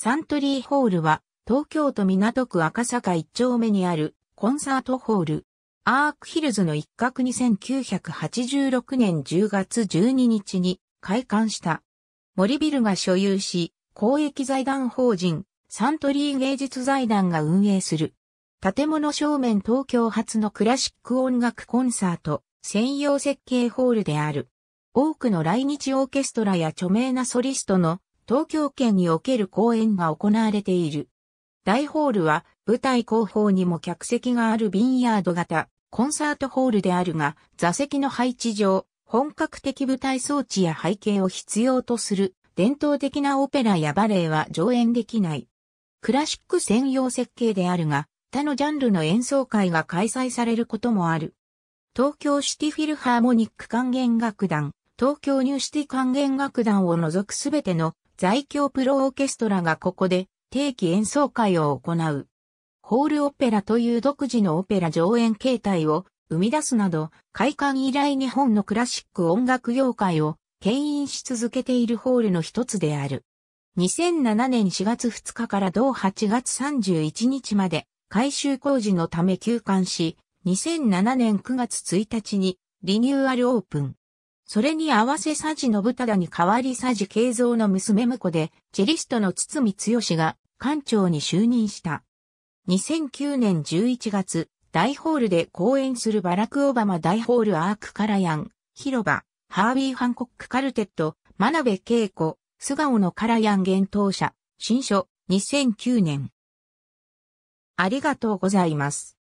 サントリーホールは、東京都港区赤坂一丁目にあるコンサートホール。アークヒルズの一角に1986年10月12日に開館した。森ビルが所有し、公益財団法人、サントリー芸術財団が運営する。建物正面東京発のクラシック音楽コンサート専用設計ホールである。多くの来日オーケストラや著名なソリストの東京圏における公演が行われている。大ホールは舞台後方にも客席があるビンヤード型コンサートホールであるが、座席の配置上、本格的舞台装置や背景を必要とする伝統的なオペラやバレエは上演できない。クラシック専用設計であるが、他のジャンルの演奏会が開催されることもある。東京シティフィルハーモニック管弦楽団、東京ニューシティ管弦楽団を除くすべての在京プロオーケストラがここで定期演奏会を行う。ホールオペラという独自のオペラ上演形態を生み出すなど、開館以来日本のクラシック音楽業界を牽引し続けているホールの一つである。2007年4月2日から同8月31日まで改修工事のため休館し、2007年9月1日にリニューアルオープン。それに合わせ佐治信忠に代わり佐治慶三の娘婿で、チェリストの堤剛が館長に就任した。2009年11月、大ホールで講演するバラク・オバマ大ホールアーク・カラヤン、広場、ハービー・ハンコック・カルテット、真鍋恵子、素顔のカラヤン現当者、新書、2009年。ありがとうございます。